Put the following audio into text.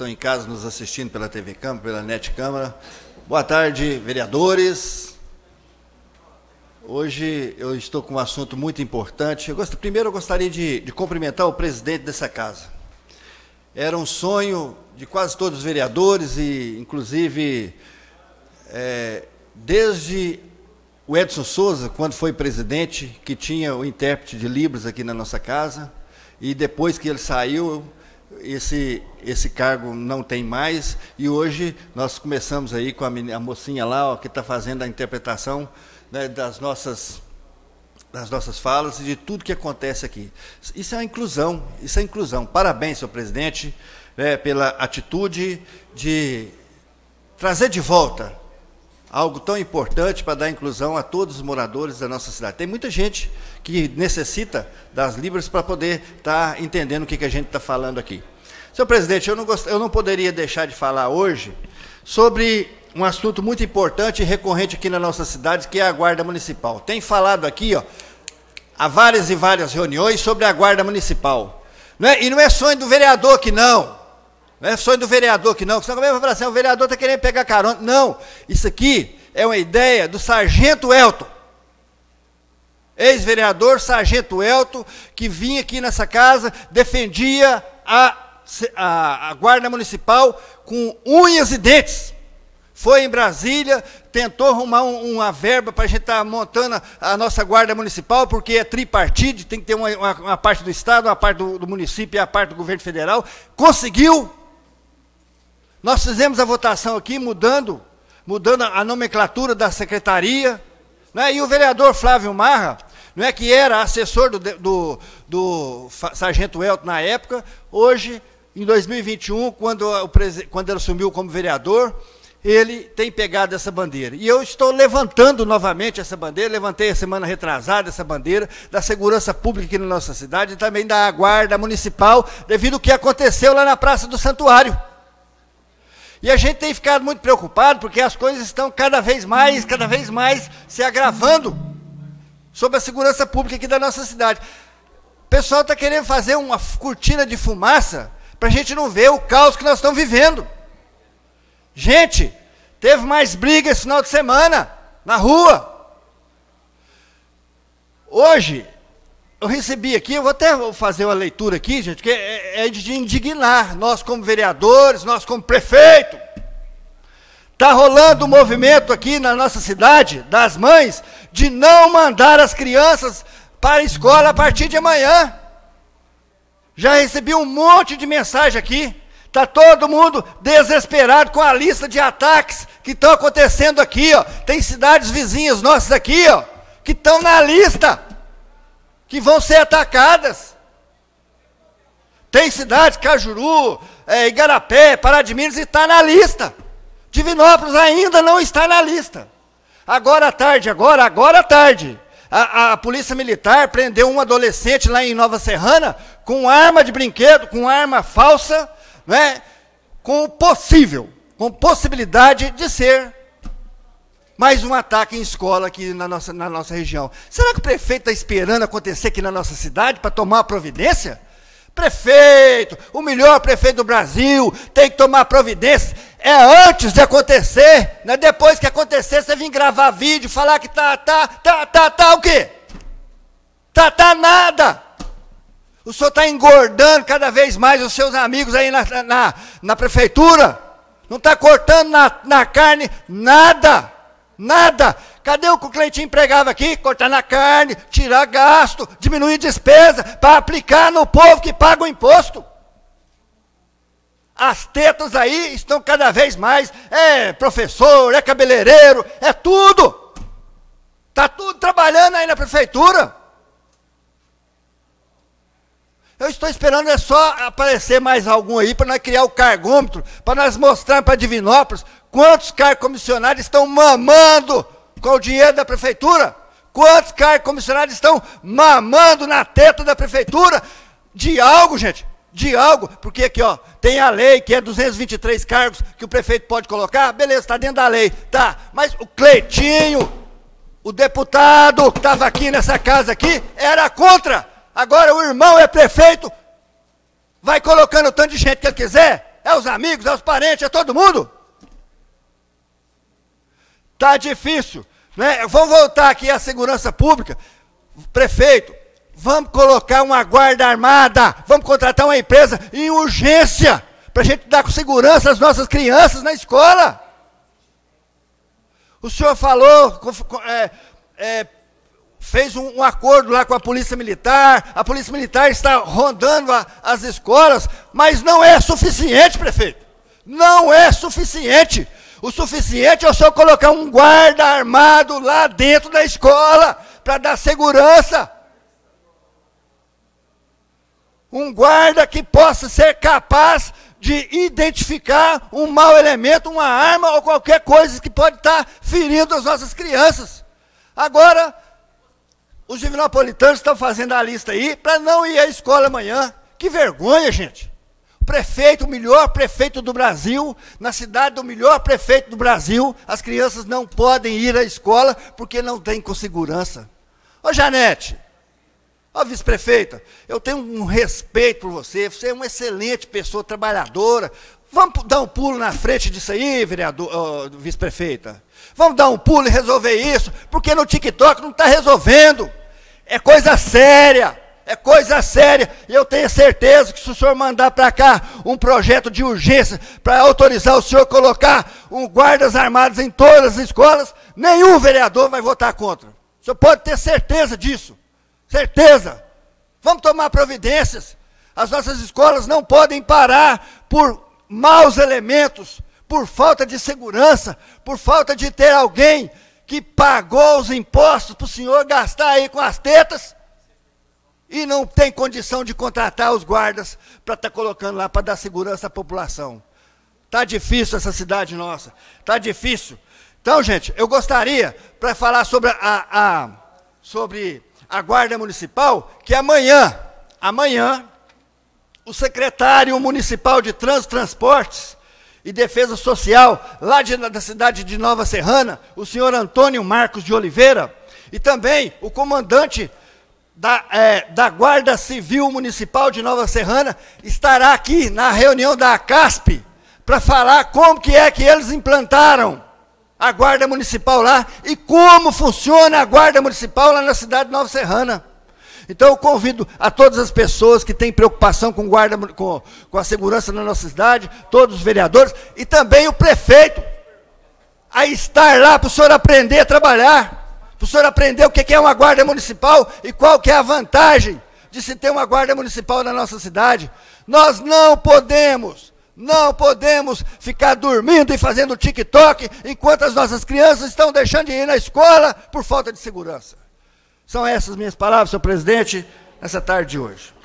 estão em casa nos assistindo pela TV Câmara, pela NET Câmara. Boa tarde, vereadores. Hoje eu estou com um assunto muito importante. Eu Primeiro eu gostaria de, de cumprimentar o presidente dessa casa. Era um sonho de quase todos os vereadores e, inclusive, é, desde o Edson Souza, quando foi presidente, que tinha o intérprete de Libras aqui na nossa casa, e depois que ele saiu, esse, esse cargo não tem mais, e hoje nós começamos aí com a, menina, a mocinha lá, ó, que está fazendo a interpretação né, das nossas das nossas falas e de tudo que acontece aqui. Isso é inclusão, isso é inclusão. Parabéns, senhor presidente, né, pela atitude de trazer de volta algo tão importante para dar inclusão a todos os moradores da nossa cidade. Tem muita gente que necessita das Libras para poder estar tá entendendo o que, que a gente está falando aqui. Senhor presidente, eu não, gost... eu não poderia deixar de falar hoje sobre um assunto muito importante e recorrente aqui na nossa cidade, que é a Guarda Municipal. Tem falado aqui, ó, há várias e várias reuniões sobre a Guarda Municipal. Não é? E não é sonho do vereador que não. Não é sonho do vereador que não, senão como é vai falar assim, ah, o vereador está querendo pegar carona. Não, isso aqui é uma ideia do sargento Elton. Ex-vereador Sargento Elton, que vinha aqui nessa casa, defendia a, a, a Guarda Municipal com unhas e dentes foi em Brasília, tentou arrumar um, uma verba para a gente estar tá montando a, nossa guarda municipal, porque é tripartite, tem que ter uma, uma, uma parte do Estado, uma parte do, do município e a parte do governo federal. Conseguiu, nós fizemos a votação aqui mudando, mudando a nomenclatura da secretaria. Né? E o vereador Flávio Marra, não é que era assessor do, do, do sargento Elton na época, hoje, em 2021, quando, o, quando ele assumiu como vereador, ele tem pegado essa bandeira. E eu estou levantando novamente essa bandeira, levantei a semana retrasada essa bandeira da segurança pública aqui na nossa cidade e também da guarda municipal, devido ao que aconteceu lá na Praça do Santuário. E a gente tem ficado muito preocupado porque as coisas estão cada vez mais, cada vez mais se agravando sobre a segurança pública aqui da nossa cidade. O pessoal está querendo fazer uma cortina de fumaça para a gente não ver o caos que nós estamos vivendo. Gente, teve mais briga esse final de semana na rua. Hoje, eu recebi aqui, eu vou até fazer uma leitura aqui, gente, que é, é de indignar nós como vereadores, nós como prefeito. Está rolando um movimento aqui na nossa cidade, das mães, de não mandar as crianças para a escola a partir de amanhã. Já recebi um monte de mensagem aqui. Está todo mundo desesperado com a lista de ataques que estão acontecendo aqui. Ó. Tem cidades vizinhas nossas aqui ó, que estão na lista que vão ser atacadas. Tem cidades, Cajuru, é, Igarapé, Pará de Minas, está na lista. Divinópolis ainda não está na lista. Agora à tarde, agora, agora à tarde, a, a, polícia militar prendeu um adolescente lá em Nova Serrana com arma de brinquedo, com arma falsa, né, com possível, com possibilidade de ser mais um ataque em escola aqui na nossa, na nossa região. Será que o prefeito está esperando acontecer aqui na nossa cidade para tomar providência? Prefeito, o melhor prefeito do Brasil, tem que tomar providência. É antes de acontecer, não é depois que acontecer, você vir gravar vídeo, falar que tá, tá, tá, tá, tá o quê? Tá, tá nada. O senhor está engordando cada vez mais os seus amigos aí na, na, na prefeitura. Não está cortando na, na carne nada. Nada! Cadê o que o Cleitinho empregava aqui? Cortar na carne, tirar gasto, diminuir despesa, para aplicar no povo que paga o imposto. As tetas aí estão cada vez mais. É professor, é cabeleireiro, é tudo. Está tudo trabalhando aí na prefeitura. Eu estou esperando é só aparecer mais algum aí para nós criar o cargômetro, para nós mostrar para Divinópolis Quantos cargos comissionados estão mamando com o dinheiro da prefeitura? Quantos cargos comissionados estão mamando na teta da prefeitura? De algo, gente, de algo. Porque aqui, ó, tem a lei que é 223 cargos que o prefeito pode colocar. Beleza, está dentro da lei, tá. Mas o Cleitinho, o deputado que estava aqui nessa casa aqui, era contra. Agora o irmão é prefeito, vai colocando o tanto de gente que ele quiser. É os amigos, é os parentes, é todo mundo. Está difícil. Né? Vamos voltar aqui à segurança pública. Prefeito, vamos colocar uma guarda armada, vamos contratar uma empresa em urgência, para a gente dar com segurança às nossas crianças na escola. O senhor falou, é, é, fez um, um, acordo lá com a Polícia Militar, a Polícia Militar está rondando a, as escolas, mas não é suficiente, prefeito. Não é suficiente. O suficiente é só colocar um guarda armado lá dentro da escola para dar segurança. Um guarda que possa ser capaz de identificar um mau elemento, uma arma ou qualquer coisa que pode estar tá ferindo as nossas crianças. Agora, os divinopolitanos estão fazendo a lista aí para não ir à escola amanhã. Que vergonha, gente prefeito, o melhor prefeito do Brasil, na cidade do melhor prefeito do Brasil, as crianças não podem ir à escola porque não tem com segurança. Ô Janete, ó vice-prefeita, eu tenho um respeito por você, você é uma excelente pessoa, trabalhadora. Vamos dar um pulo na frente disso aí, vereador, vice-prefeita. Vamos dar um pulo e resolver isso, porque no TikTok não está resolvendo. É coisa séria é coisa séria. E eu tenho certeza que se o senhor mandar para cá um projeto de urgência para autorizar o senhor colocar um guardas armados em todas as escolas, nenhum vereador vai votar contra. O senhor pode ter certeza disso. Certeza. Vamos tomar providências. As nossas escolas não podem parar por maus elementos, por falta de segurança, por falta de ter alguém que pagou os impostos para o senhor gastar aí com as tetas e não tem condição de contratar os guardas para estar tá colocando lá, para dar segurança à população. Está difícil essa cidade nossa, está difícil. Então, gente, eu gostaria para falar sobre a, a, sobre a Guarda Municipal, que amanhã, amanhã, o secretário municipal de Trans Transportes e Defesa Social, lá de, da cidade de Nova Serrana, o senhor Antônio Marcos de Oliveira, e também o comandante da, é, da Guarda Civil Municipal de Nova Serrana estará aqui na reunião da CASP para falar como que é que eles implantaram a Guarda Municipal lá e como funciona a Guarda Municipal lá na cidade de Nova Serrana. Então eu convido a todas as pessoas que têm preocupação com, guarda, com, com a segurança na nossa cidade, todos os vereadores e também o prefeito a estar lá para o senhor aprender a trabalhar para o senhor aprender o que é uma guarda municipal e qual que é a vantagem de se ter uma guarda municipal na nossa cidade. Nós não podemos, não podemos ficar dormindo e fazendo TikTok enquanto as nossas crianças estão deixando de ir na escola por falta de segurança. São essas minhas palavras, senhor presidente, nessa tarde de hoje.